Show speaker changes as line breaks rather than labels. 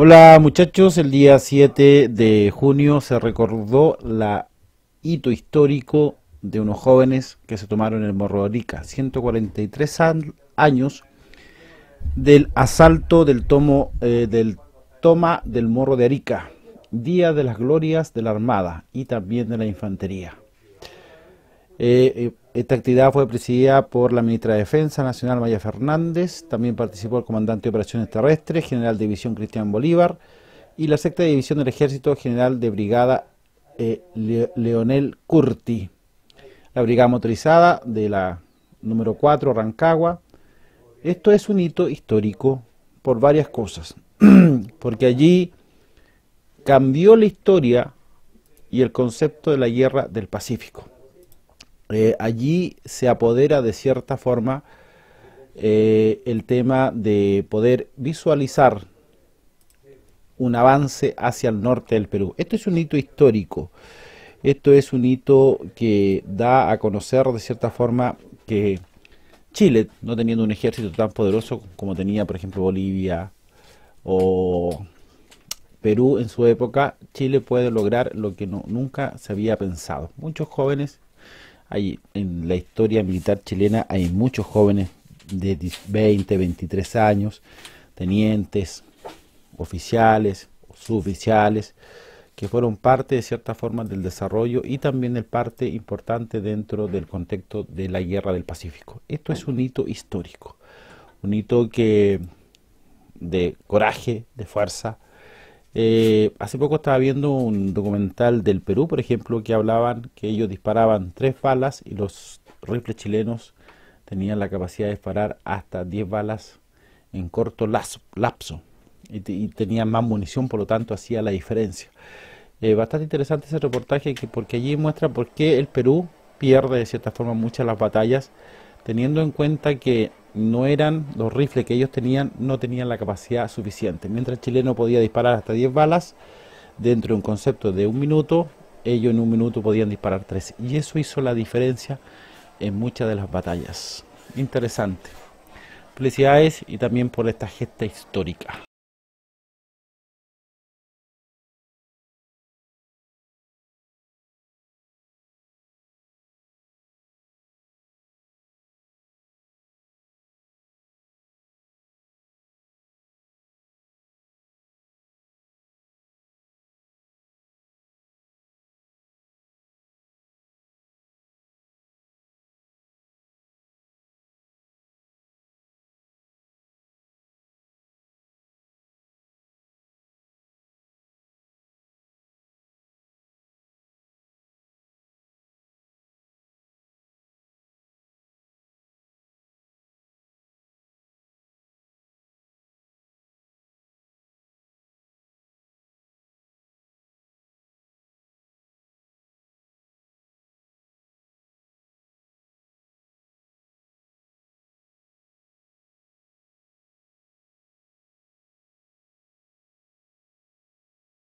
Hola muchachos, el día 7 de junio se recordó la hito histórico de unos jóvenes que se tomaron el Morro de Arica, 143 años del asalto del tomo eh, del toma del Morro de Arica, Día de las Glorias de la Armada y también de la Infantería. Eh, eh, esta actividad fue presidida por la ministra de Defensa Nacional Maya Fernández, también participó el comandante de operaciones terrestres, general de división Cristian Bolívar, y la sexta división del ejército, general de brigada eh, Leonel Curti. La brigada motorizada de la número 4 Rancagua. Esto es un hito histórico por varias cosas, porque allí cambió la historia y el concepto de la guerra del Pacífico. Eh, allí se apodera de cierta forma eh, el tema de poder visualizar un avance hacia el norte del Perú. Esto es un hito histórico, esto es un hito que da a conocer de cierta forma que Chile, no teniendo un ejército tan poderoso como tenía, por ejemplo, Bolivia o Perú en su época, Chile puede lograr lo que nunca se había pensado. Muchos jóvenes hay, en la historia militar chilena hay muchos jóvenes de 20, 23 años, tenientes, oficiales, suboficiales, que fueron parte de cierta forma del desarrollo y también el parte importante dentro del contexto de la guerra del Pacífico. Esto es un hito histórico, un hito que de coraje, de fuerza, eh, hace poco estaba viendo un documental del Perú, por ejemplo, que hablaban que ellos disparaban tres balas y los rifles chilenos tenían la capacidad de disparar hasta 10 balas en corto lapso y, tenían más munición, por lo tanto hacía la diferencia. Eh, bastante interesante ese reportaje que, porque allí muestra por qué el Perú pierde de cierta forma muchas las batallas teniendo en cuenta que no eran los rifles que ellos tenían, no tenían la capacidad suficiente. Mientras el chileno podía disparar hasta 10 balas, dentro de un concepto de un minuto, ellos en un minuto podían disparar 3. Y eso hizo la diferencia en muchas de las batallas. Interesante. Felicidades y también por esta gesta histórica.